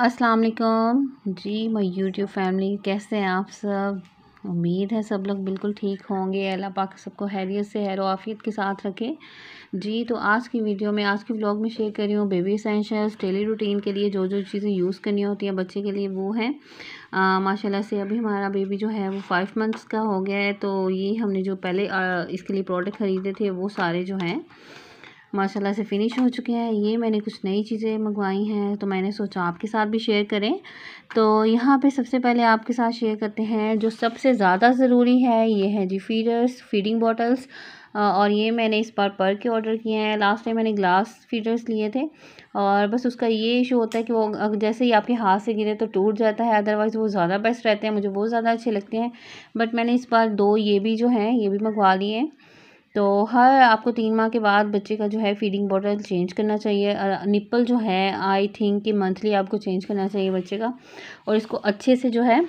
अस्सलाम वालेकुम जी मैं यूट्यूब फैमिली कैसे हैं आप सब उम्मीद है सब लोग बिल्कुल ठीक होंगे अल्लाह पाक सबको हैरियत से हैर आफियत के साथ रखे जी तो आज की वीडियो में आज के ब्लॉग में शेयर कर रही हूँ बेबी एसेंशियल्स डेली रूटीन के लिए जो जो चीज़ें यूज़ करनी होती हैं बच्चे के लिए वो हैं माशाल्लाह से अभी हमारा बेबी जो है वो फाइव मंथ्स का हो गया है तो ये हमने जो पहले आ, इसके लिए प्रोडक्ट ख़रीदे थे वो सारे जो हैं माशाल्लाह से फ़िनिश हो चुके हैं ये मैंने कुछ नई चीज़ें मंगवाई हैं तो मैंने सोचा आपके साथ भी शेयर करें तो यहाँ पे सबसे पहले आपके साथ शेयर करते हैं जो सबसे ज़्यादा ज़रूरी है ये है जी फीडर्स फीडिंग बॉटल्स और ये मैंने इस बार पर के ऑर्डर किए हैं लास्ट टाइम मैंने ग्लास फीडर्स लिए थे और बस उसका ये इशू होता है कि वो जैसे ही आपके हाथ से गिरे तो टूट जाता है अदरवाइज़ वो ज़्यादा बेस्ट रहते हैं मुझे बहुत ज़्यादा अच्छे लगते हैं बट मैंने इस बार दो ये भी जो हैं ये भी मंगवा लिए हैं तो हर आपको तीन माह के बाद बच्चे का जो है फीडिंग बॉटल चेंज करना चाहिए निप्पल जो है आई थिंक कि मंथली आपको चेंज करना चाहिए बच्चे का और इसको अच्छे से जो है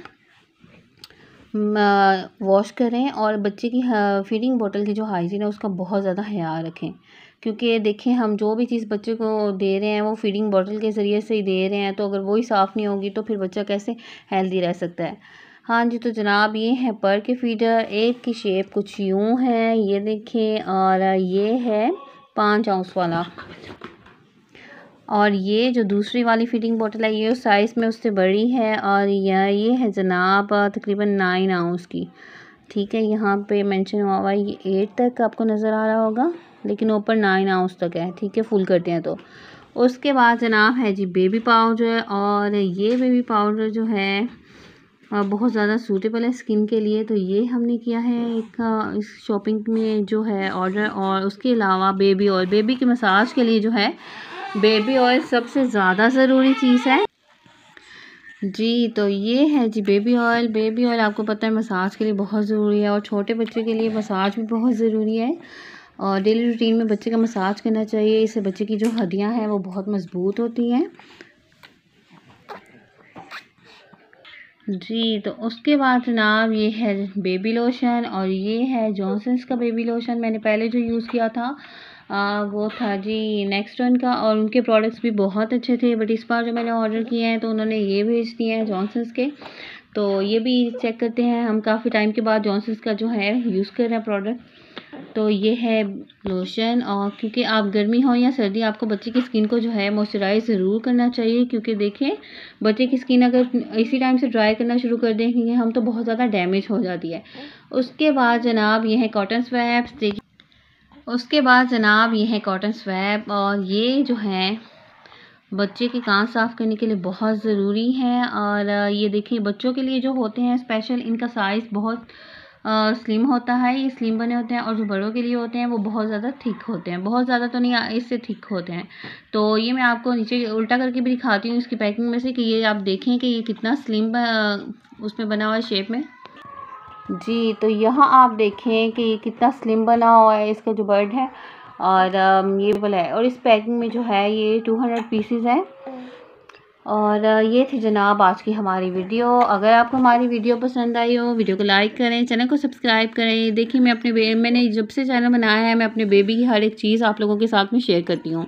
वॉश करें और बच्चे की फीडिंग बॉटल की जो हाइजीन है उसका बहुत ज़्यादा ख्याल रखें क्योंकि देखें हम जो भी चीज़ बच्चे को दे रहे हैं वो फीडिंग बॉटल के ज़रिए से ही दे रहे हैं तो अगर वही साफ़ नहीं होगी तो फिर बच्चा कैसे हेल्दी रह सकता है हाँ जी तो जनाब ये है पर के फीडर एक की शेप कुछ यूँ है ये देखें और ये है पाँच आउंस वाला और ये जो दूसरी वाली फिटिंग बोतल है ये उस साइज़ में उससे बड़ी है और यह ये है जनाब तकरीबन नाइन आउंस की ठीक है यहाँ पे मेंशन हुआ हुआ है ये एट तक आपको नज़र आ रहा होगा लेकिन ऊपर नाइन आउंस तक है ठीक है फुल करते हैं तो उसके बाद जनाब है जी बेबी पाउडर और ये बेबी पाउडर जो है बहुत ज़्यादा सूटेबल है स्किन के लिए तो ये हमने किया है एक इस शॉपिंग में जो है ऑर्डर और उसके अलावा बेबी ऑयल बेबी के मसाज के लिए जो है बेबी ऑयल सबसे ज़्यादा ज़रूरी चीज़ है जी तो ये है जी बेबी ऑयल बेबी ऑयल आपको पता है मसाज के लिए बहुत ज़रूरी है और छोटे बच्चे के लिए मसाज भी बहुत ज़रूरी है और डेली रूटीन में बच्चे का मसाज करना चाहिए इससे बच्चे की जो हड्डियां हैं वो बहुत मज़बूत होती हैं जी तो उसके बाद जनाब ये है बेबी लोशन और ये है जॉनसन्स का बेबी लोशन मैंने पहले जो यूज़ किया था आ, वो था जी नेक्स्ट रन का और उनके प्रोडक्ट्स भी बहुत अच्छे थे बट इस बार जो मैंने ऑर्डर किए हैं तो उन्होंने ये भेज दिए हैं जॉनसन्स के तो ये भी चेक करते हैं हम काफ़ी टाइम के बाद जॉनसन्स का जो है यूज़ कर रहे हैं प्रोडक्ट तो ये है लोशन और क्योंकि आप गर्मी हो या सर्दी आपको बच्चे की स्किन को जो है मॉइस्चराइज ज़रूर करना चाहिए क्योंकि देखिए बच्चे की स्किन अगर इसी टाइम से ड्राई करना शुरू कर देंगे हम तो बहुत ज़्यादा डैमेज हो जाती है उसके बाद जनाब ये है कॉटन स्वैब्स देखिए उसके बाद जनाब ये है कॉटन स्वैब और ये जो है बच्चे के कान साफ़ करने के लिए बहुत ज़रूरी है और ये देखिए बच्चों के लिए जो होते हैं स्पेशल इनका साइज़ बहुत स्लिम होता है ये स्लिम बने होते हैं और जो बड़ों के लिए होते हैं वो बहुत ज़्यादा थिक होते हैं बहुत ज़्यादा तो नहीं इससे थिक होते हैं तो ये मैं आपको नीचे उल्टा करके भी दिखाती हूँ इसकी पैकिंग में से कि ये आप देखें कि ये कितना स्लिम उसमें बना हुआ है शेप में जी तो यहाँ आप देखें कि ये कितना स्लिम बना हुआ है इसका जो बर्ड है और ये बोला है और इस पैकिंग में जो है ये टू हंड्रेड पीसीज हैं और ये थी जनाब आज की हमारी वीडियो अगर आपको हमारी वीडियो पसंद आई हो वीडियो को लाइक करें चैनल को सब्सक्राइब करें देखिए मैं अपने मैंने जब से चैनल बनाया है मैं अपने बेबी की हर एक चीज़ आप लोगों के साथ में शेयर करती हूँ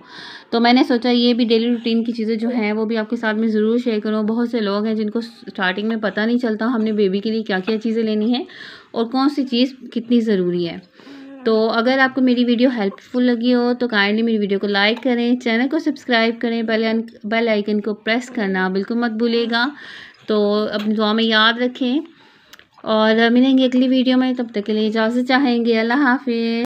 तो मैंने सोचा ये भी डेली रूटीन की चीज़ें जो हैं वो भी आपके साथ में ज़रूर शेयर करूँ बहुत से लोग हैं जिनको स्टार्टिंग में पता नहीं चलता हमने बेबी के लिए क्या क्या चीज़ें लेनी है और कौन सी चीज़ कितनी ज़रूरी है तो अगर आपको मेरी वीडियो हेल्पफुल लगी हो तो काइंडली मेरी वीडियो को लाइक करें चैनल को सब्सक्राइब करें बेल बेल आइकन को प्रेस करना बिल्कुल मत भूलिएगा तो अब दुआ में याद रखें और मिलेंगे अगली वीडियो में तब तक के लिए इजाज़त चाहेंगे अल्लाह हाफिज़